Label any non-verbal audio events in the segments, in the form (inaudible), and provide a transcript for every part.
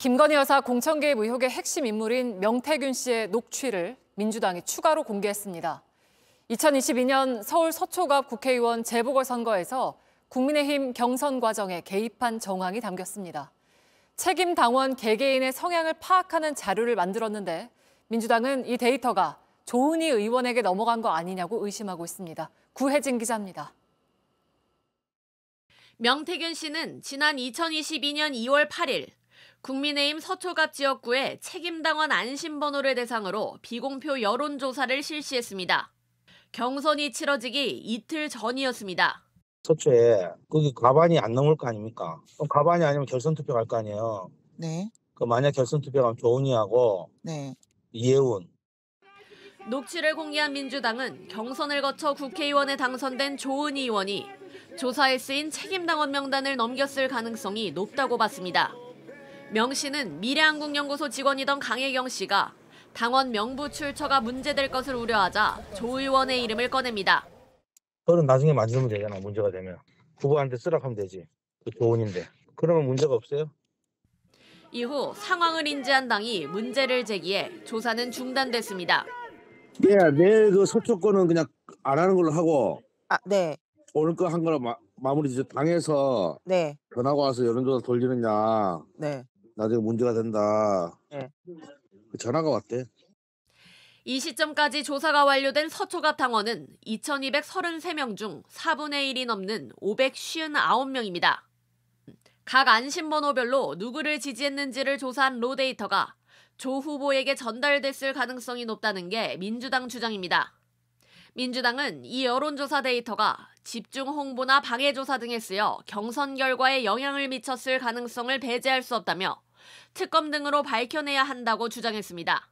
김건희 여사 공천개입 의혹의 핵심 인물인 명태균 씨의 녹취를 민주당이 추가로 공개했습니다. 2022년 서울 서초갑 국회의원 재보궐선거에서 국민의힘 경선 과정에 개입한 정황이 담겼습니다. 책임 당원 개개인의 성향을 파악하는 자료를 만들었는데 민주당은 이 데이터가 조은희 의원에게 넘어간 거 아니냐고 의심하고 있습니다. 구혜진 기자입니다. 명태균 씨는 지난 2022년 2월 8일 국민의힘 서초갑 지역구에 책임당원 안심번호를 대상으로 비공표 여론조사를 실시했습니다. 경선이 치러지기 이틀 전이었습니다. 서초에 거기 과반이 안 넘을 거 아닙니까? 그럼 과반이 아니면 결선 투표 갈 거 아니에요. 네. 그 만약 결선 투표 가면 조은희하고 네. 이해운. 녹취를 공개한 민주당은 경선을 거쳐 국회의원에 당선된 조은희 의원이 조사에 쓰인 책임당원 명단을 넘겼을 가능성이 높다고 봤습니다. 명 씨는 미래한국연구소 직원이던 강혜경 씨가 당원 명부 출처가 문제될 것을 우려하자 조 의원의 이름을 꺼냅니다. 그건 나중에 만들면 되잖아 문제가 되면 후보한테 쓰라고 하면 되지 그 조언인데 그러면 문제가 없어요. 이후 상황을 인지한 당이 문제를 제기해 조사는 중단됐습니다. 네, 내일 그 서초 거는 그냥 안 하는 걸로 하고 아, 네. 오늘 거한 걸로 마무리 이제 당에서 네. 전화가 와서 여론조사 돌리느냐. 네. 나중에 문제가 된다. 네. 그 전화가 왔대. 이 시점까지 조사가 완료된 서초갑 당원은 2,233명 중 4분의 1이 넘는 559명입니다. 각 안심번호별로 누구를 지지했는지를 조사한 로데이터가 조 후보에게 전달됐을 가능성이 높다는 게 민주당 주장입니다. 민주당은 이 여론조사 데이터가 집중 홍보나 방해조사 등에 쓰여 경선 결과에 영향을 미쳤을 가능성을 배제할 수 없다며 특검 등으로 밝혀내야 한다고 주장했습니다.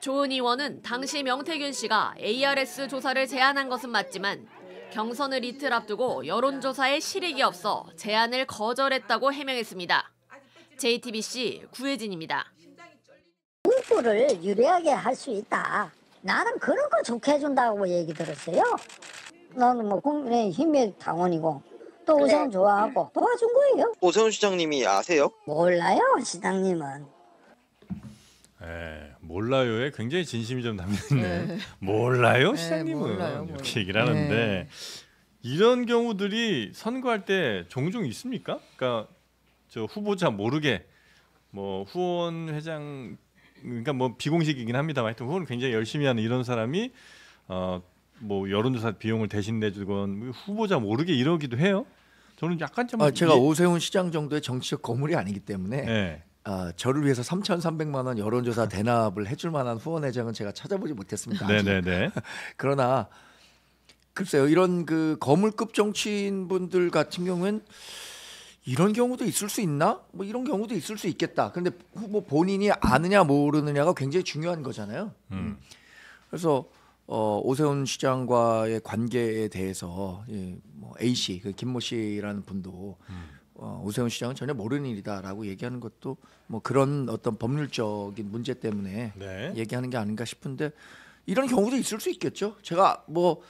조은 의원은 당시 명태균 씨가 ARS 조사를 제안한 것은 맞지만 경선을 이틀 앞두고 여론조사에 실익이 없어 제안을 거절했다고 해명했습니다. JTBC 구혜진입니다. 문구를 유리하게 할 수 있다. 나는 그런 거 좋게 해준다고 얘기 들었어요. 나는 뭐 국민의힘의 당원이고 또 그래. 오세훈 좋아하고 도와준 거예요. 오세훈 시장님이 아세요? 몰라요, 시장님은. 예, 몰라요에 예, 굉장히 진심이 좀 담겨 네 네. 몰라요, 네, 시장님은 몰라요, 이렇게 얘기를 하는데 네. 이런 경우들이 선거할 때 종종 있습니까? 그러니까 저 후보자 모르게 뭐 후원 회장 그러니까 뭐 비공식이긴 합니다만 하여튼 후원 굉장히 열심히 하는 이런 사람이 어뭐 여론조사 비용을 대신 내주건 뭐 후보자 모르게 이러기도 해요. 저는 약간 좀 아, 제가 예. 오세훈 시장 정도의 정치적 거물이 아니기 때문에 네. 아, 저를 위해서 3,300만 원 여론조사 대납을 해줄 만한 후원회장은 제가 찾아보지 못했습니다. 네네네. (laughs) 그러나 글쎄요 이런 그 거물급 정치인분들 같은 경우는 이런 경우도 있을 수 있나? 뭐 이런 경우도 있을 수 있겠다. 그런데 후보 뭐 본인이 아느냐 모르느냐가 굉장히 중요한 거잖아요. 음. 그래서 어, 오세훈 시장과의 관계에 대해서 예, 뭐 A 씨, 그 김모 씨라는 분도 음. 어, 오세훈 시장은 전혀 모르는 일이다라고 얘기하는 것도 뭐 그런 어떤 법률적인 문제 때문에 네. 얘기하는 게 아닌가 싶은데 이런 경우도 있을 수 있겠죠. 제가 뭐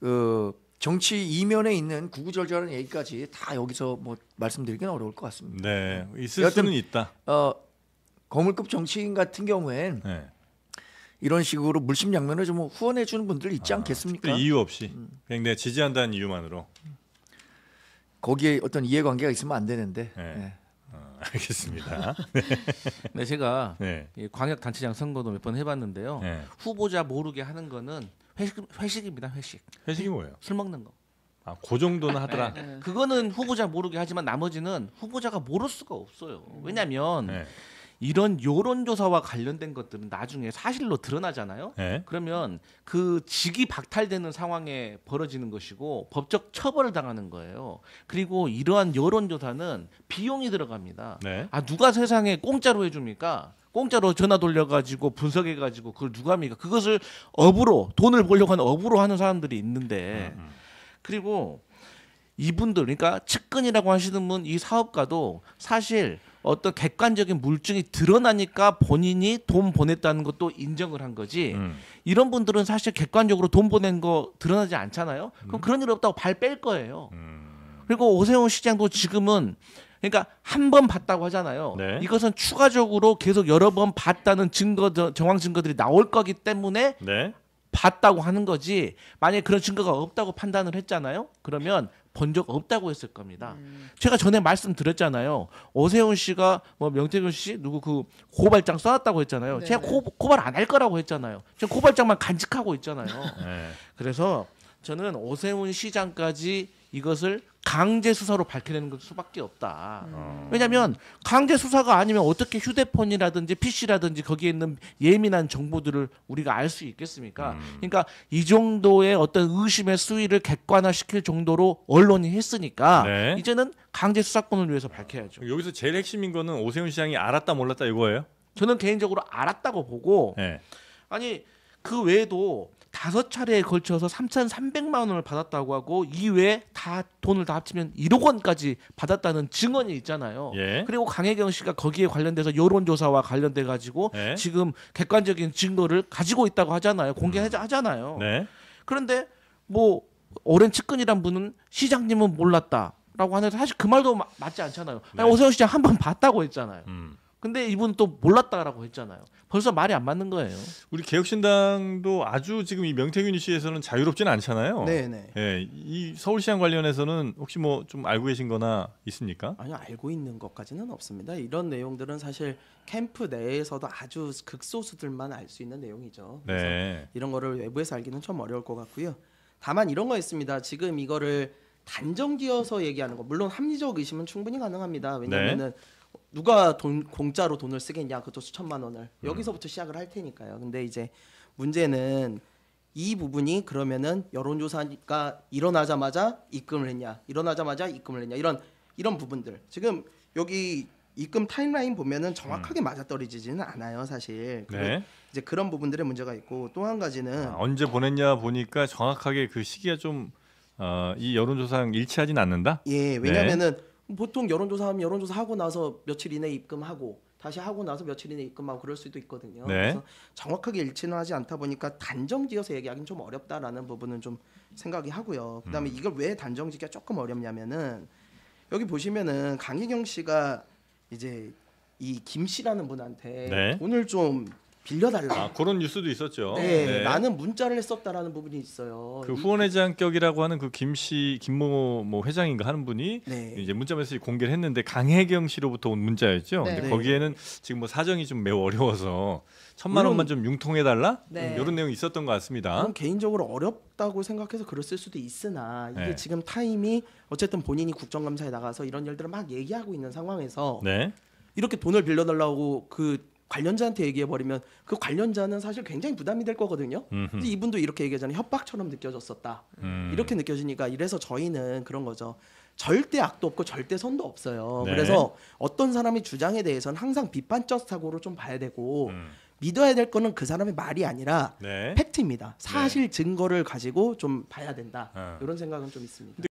어, 정치 이면에 있는 구구절절한 얘기까지 다 여기서 뭐 말씀드리기는 어려울 것 같습니다. 네, 있을 여튼, 수는 있다. 어, 거물급 정치인 같은 경우엔. 네. 이런 식으로 물심양면을 좀 후원해 주는 분들 있지 아, 않겠습니까? 이유 없이 음. 그냥 내가 지지한다는 이유만으로 거기에 어떤 이해관계가 있으면 안 되는데. 네. 네. 어, 알겠습니다. (laughs) 네. 네, 제가 네. 광역 단체장 선거도 몇 번 해봤는데요. 네. 후보자 모르게 하는 거는 회식, 회식입니다. 회식. 회식이 뭐예요? 술 먹는 거. 아, 그 정도는 네. 하더라. 네. 그거는 후보자 모르게 하지만 나머지는 후보자가 모를 수가 없어요. 왜냐하면 이런 여론조사와 관련된 것들은 나중에 사실로 드러나잖아요. 네. 그러면 그 직이 박탈되는 상황에 벌어지는 것이고 법적 처벌을 당하는 거예요. 그리고 이러한 여론조사는 비용이 들어갑니다. 네. 아 누가 세상에 공짜로 해줍니까? 공짜로 전화 돌려가지고 분석해가지고 그걸 누가 합니까? 그것을 업으로 돈을 벌려고 하는 업으로 하는 사람들이 있는데 음, 음. 그리고 이분들 그러니까 측근이라고 하시는 분 이 사업가도 사실 어떤 객관적인 물증이 드러나니까 본인이 돈 보냈다는 것도 인정을 한 거지. 음. 이런 분들은 사실 객관적으로 돈 보낸 거 드러나지 않잖아요. 그럼 음. 그런 일 없다고 발 뺄 거예요. 음. 그리고 오세훈 시장도 지금은 그러니까 한 번 봤다고 하잖아요. 네. 이것은 추가적으로 계속 여러 번 봤다는 증거 정황 증거들이 나올 거기 때문에 네. 봤다고 하는 거지. 만약에 그런 증거가 없다고 판단을 했잖아요. 그러면 본적 없다고 했을 겁니다. 음. 제가 전에 말씀드렸잖아요. 오세훈 씨가 뭐 명태균 씨 누구 그 고발장 써놨다고 했잖아요. 네네. 제가 네. 고, 고발 안 할 거라고 했잖아요. 제가 고발장만 간직하고 있잖아요. 네. 그래서 저는 오세훈 시장까지 이것을 강제 수사로 밝혀내는 것 수밖에 없다. 음. 왜냐하면 강제 수사가 아니면 어떻게 휴대폰이라든지 PC라든지 거기에 있는 예민한 정보들을 우리가 알 수 있겠습니까? 음. 그러니까 이 정도의 어떤 의심의 수위를 객관화시킬 정도로 언론이 했으니까 네. 이제는 강제 수사권을 위해서 밝혀야죠. 여기서 제일 핵심인 거는 오세훈 시장이 알았다 몰랐다 이거예요? 저는 개인적으로 알았다고 보고 네. 아니 그 외에도 다섯 차례에 걸쳐서 3,300만 원을 받았다고 하고 이외에 다 돈을 다 합치면 1억 원까지 받았다는 증언이 있잖아요. 예. 그리고 강혜경 씨가 거기에 관련돼서 여론조사와 관련돼 가지고 예. 지금 객관적인 증거를 가지고 있다고 하잖아요. 공개하잖아요. 음. 네. 그런데 뭐 오랜 측근이란 분은 시장님은 몰랐다라고 하는데 사실 그 말도 마, 맞지 않잖아요. 네. 아니, 오세훈 시장 한 번 봤다고 했잖아요. 음. 근데 이분 또 몰랐다라고 했잖아요. 벌써 말이 안 맞는 거예요. 우리 개혁신당도 아주 지금 이 명태균 이슈에서는 자유롭지는 않잖아요. 네네. 예, 이 서울시장 관련해서는 혹시 뭐 좀 알고 계신거나 있습니까? 아니요, 알고 있는 것까지는 없습니다. 이런 내용들은 사실 캠프 내에서도 아주 극소수들만 알 수 있는 내용이죠. 그래서 네. 이런 거를 외부에서 알기는 좀 어려울 것 같고요. 다만 이런 거 있습니다. 지금 이거를 단정지어서 얘기하는 거 물론 합리적 의심은 충분히 가능합니다. 왜냐하면은. 네. 누가 돈 공짜로 돈을 쓰겠냐 그것도 수천만 원을 음. 여기서부터 시작을 할 테니까요. 근데 이제 문제는 이 부분이 그러면은 여론조사가 일어나자마자 입금을 했냐, 일어나자마자 입금을 했냐 이런 이런 부분들 지금 여기 입금 타임라인 보면은 정확하게 음. 맞아떨어지지는 않아요 사실. 네. 이제 그런 부분들의 문제가 있고 또 한 가지는 아, 언제 보냈냐 보니까 정확하게 그 시기가 좀이 어, 여론조사랑 일치하지는 않는다. 예, 왜냐면은 네. 보통 여론조사하면 여론조사 하고 나서 며칠 이내 입금하고 다시 하고 나서 며칠 이내 입금하고 그럴 수도 있거든요. 네. 그래서 정확하게 일치는 하지 않다 보니까 단정지어서 얘기하기는 좀 어렵다라는 부분은 좀 생각이 하고요. 그다음에 음. 이걸 왜단정지기가 조금 어렵냐면은 여기 보시면은 강희경 씨가 이제 이 김 씨라는 분한테 네. 돈을 좀 빌려달라. 아, 그런 뉴스도 있었죠. 네, 네. 많은 문자를 했었다라는 부분이 있어요. 그 후원회장격이라고 하는 그 김씨 김모 뭐 회장인가 하는 분이 네. 이제 문자 메시지 공개를 했는데 강혜경 씨로부터 온 문자였죠. 네. 근데 거기에는 지금 뭐 사정이 좀 매우 어려워서 천만 원만 좀 융통해달라 네. 이런 음, 내용이 있었던 것 같습니다. 개인적으로 어렵다고 생각해서 그랬을 수도 있으나 이게 네. 지금 타임이 어쨌든 본인이 국정감사에 나가서 이런 일들을 막 얘기하고 있는 상황에서 네. 이렇게 돈을 빌려달라고 그 관련자한테 얘기해버리면 그 관련자는 사실 굉장히 부담이 될 거거든요. 근데 이분도 이렇게 얘기하잖아요. 협박처럼 느껴졌었다. 음. 이렇게 느껴지니까 이래서 저희는 그런 거죠. 절대 악도 없고 절대 선도 없어요. 네. 그래서 어떤 사람이 주장에 대해서는 항상 비판적 사고로 좀 봐야 되고 음. 믿어야 될 거는 그 사람의 말이 아니라 네. 팩트입니다. 사실 네. 증거를 가지고 좀 봐야 된다. 어. 이런 생각은 좀 있습니다.